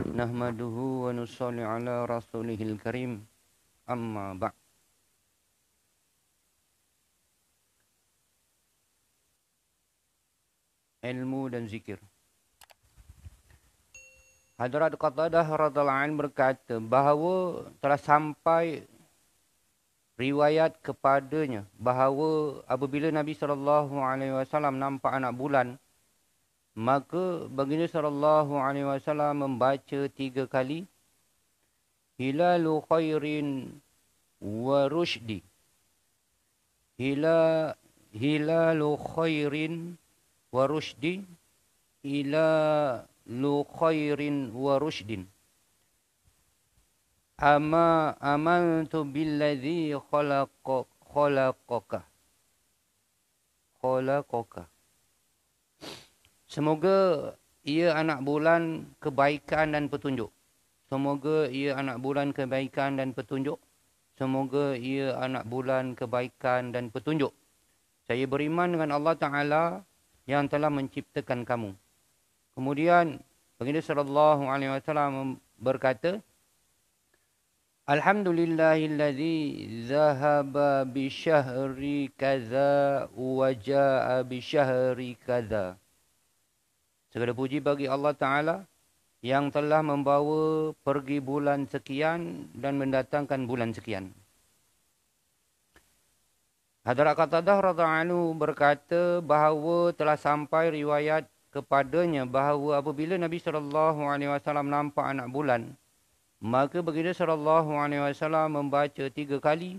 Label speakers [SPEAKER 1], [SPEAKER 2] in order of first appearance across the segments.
[SPEAKER 1] نحمده ونصلي على رسوله الكريم أما بعد ilmu dan zikir. Hadrat Qatadah radhiyallahu anhu berkata bahawa telah sampai riwayat kepadanya bahawa apabila Nabi sallallahu alaihi wasallam nampak anak bulan Maka baginda sallallahu alaihi wasallam membaca tiga kali Hilalu khairin wa rusydi. Hila hilalu khairin wa rusydi ila lu khairin wa rusydin. Ama amantu billadhi khalaqa khalaqaka. Khalaqaka. Semoga ia anak bulan kebaikan dan petunjuk. Semoga ia anak bulan kebaikan dan petunjuk. Semoga ia anak bulan kebaikan dan petunjuk. Saya beriman dengan Allah Ta'ala yang telah menciptakan kamu. Kemudian, Baginda Sallallahu Alaihi Wasallam berkata, Alhamdulillahillazi zahaba bi syahri kaza wa jaa bi syahri kaza. Segala puji bagi Allah Ta'ala yang telah membawa pergi bulan sekian dan mendatangkan bulan sekian. Hadrat Qatadah Radha Anu berkata bahawa telah sampai riwayat kepadanya bahawa apabila Nabi sallallahu alaihi wasallam nampak anak bulan maka baginda sallallahu alaihi wasallam membaca tiga kali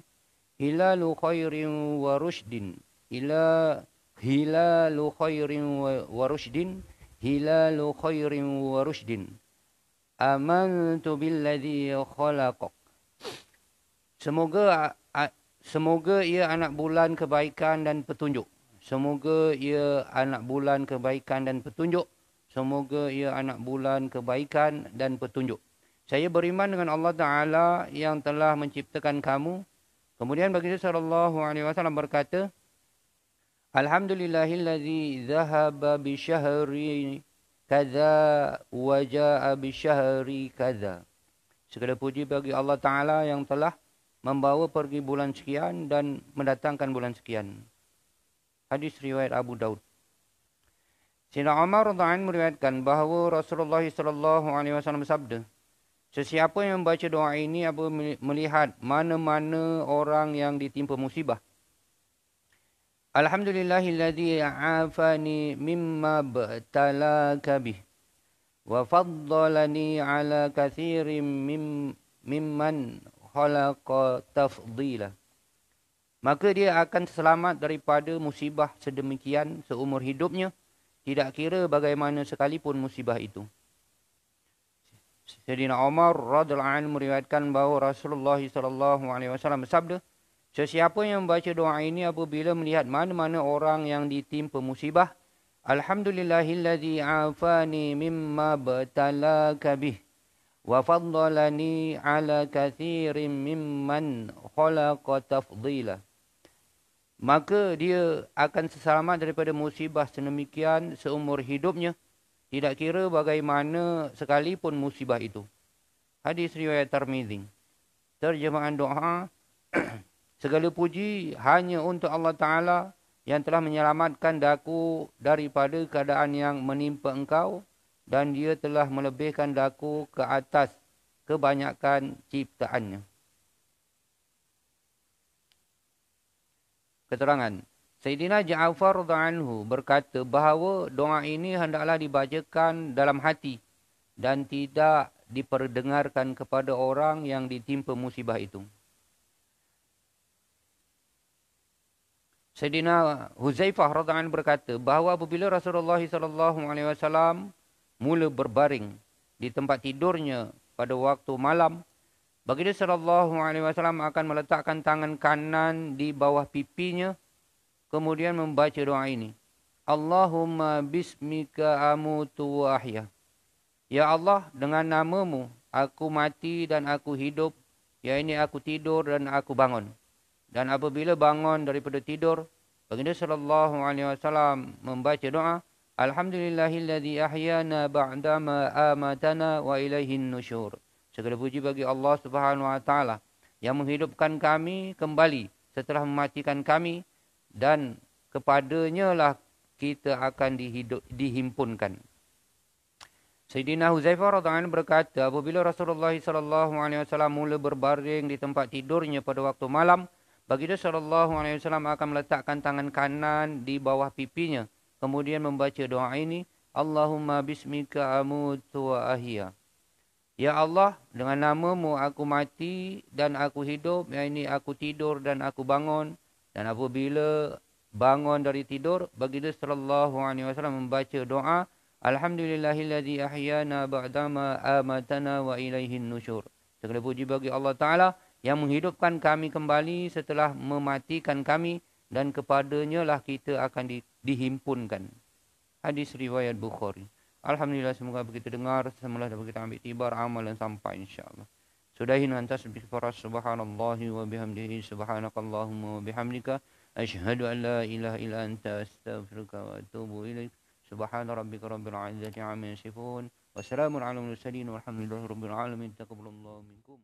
[SPEAKER 1] hilalu khairin wa rusydin hilalu khairin wa rusydin هلال خير ورشد آمنت بالذي خلق Semoga semoga ia anak bulan kebaikan dan petunjuk. Semoga ia anak bulan kebaikan dan petunjuk. Semoga ia anak bulan kebaikan dan petunjuk. Saya beriman dengan Allah Taala yang telah menciptakan kamu. Kemudian baginda sallallahu alaihi wasallam berkata, Alhamdulillahillazi zahaba bi syahri kadza wa jaa bi syahri kadza. Segala puji bagi Allah Taala yang telah membawa pergi bulan sekian dan mendatangkan bulan sekian. Hadis riwayat Abu Daud. Sina Umar radhiyallahu anhu meriwayatkan bahawa Rasulullah sallallahu alaihi wasallam bersabda, sesiapa yang membaca doa ini apabila melihat mana-mana orang yang ditimpa musibah, Alhamdulillahilladzi a'afani mimma batalaka bih wa faddalani ala kathirin mim, mimman khalaqa tafdila. Maka dia akan selamat daripada musibah sedemikian seumur hidupnya, tidak kira bagaimana sekalipun musibah itu. Sayyidina Umar radhiyallahu anhu meriwayatkan bahawa Rasulullah sallallahu alaihi wasallam bersabda, Sesiapa yang membaca doa ini apabila melihat mana-mana orang yang ditimpa musibah, Alhamdulillahillazi afani mimma batalaka bih wa faddalani ala kathirim mimman khalaqa tafdila. Maka dia akan selamat daripada musibah senemikian seumur hidupnya, tidak kira bagaimana sekalipun musibah itu. Hadis riwayat Tirmizi. Terjemahan doa Segala puji hanya untuk Allah Ta'ala yang telah menyelamatkan daku daripada keadaan yang menimpa engkau dan dia telah melebihkan daku ke atas kebanyakan ciptaannya. Keterangan Sayyidina Jaafar Anhu berkata bahawa doa ini hendaklah dibacakan dalam hati dan tidak diperdengarkan kepada orang yang ditimpa musibah itu. Sayyidina Huzaifah radhiyallahu berkata bahawa apabila Rasulullah SAW mula berbaring di tempat tidurnya pada waktu malam baginda SAW akan meletakkan tangan kanan di bawah pipinya kemudian membaca doa ini Allahumma bismika amutu wa Ya Allah dengan namamu aku mati dan aku hidup ya ini aku tidur dan aku bangun dan apabila bangun daripada tidur baginda sallallahu alaihi wasallam membaca doa alhamdulillahillazi ahyana ba'dama amatana wa ilaihin nusyur segala puji bagi Allah subhanahu wa taala yang menghidupkan kami kembali setelah mematikan kami dan kepadanya lah kita akan dihidup, dihimpunkan Sayyidina Huzaifah radhiyallahu berkata apabila Rasulullah sallallahu alaihi wasallam mula berbaring di tempat tidurnya pada waktu malam Baginda sallallahu alaihi wasallam akan meletakkan tangan kanan di bawah pipinya kemudian membaca doa ini Allahumma bismika amutu wa ahya Ya Allah dengan namamu aku mati dan aku hidup ini aku tidur dan aku bangun dan apabila bangun dari tidur baginda sallallahu alaihi wasallam membaca doa Alhamdulillahilladzi ahyana ba'dama amatana wa ilaihin nusyur segala puji bagi Allah taala yang menghidupkan kami kembali setelah mematikan kami dan kepadanya lah kita akan di, dihimpunkan. Hadis riwayat Bukhari. Alhamdulillah semoga begitu dengar Semoga dapat kita ambil tibar amal dan sampai insyaAllah. Sudahin antas bikfara subhanallah wa bihamdihi subhanakallahumma wa bihamdika. Ashhadu an la ilaha illa anta astaghfiruka wa atubu ilaik. Subhan rabbika rabbil azzati amma yasifun. Wassalamu ala mursalin walhamdulillahi rabbil alamin. Taqabbalallahu minkum.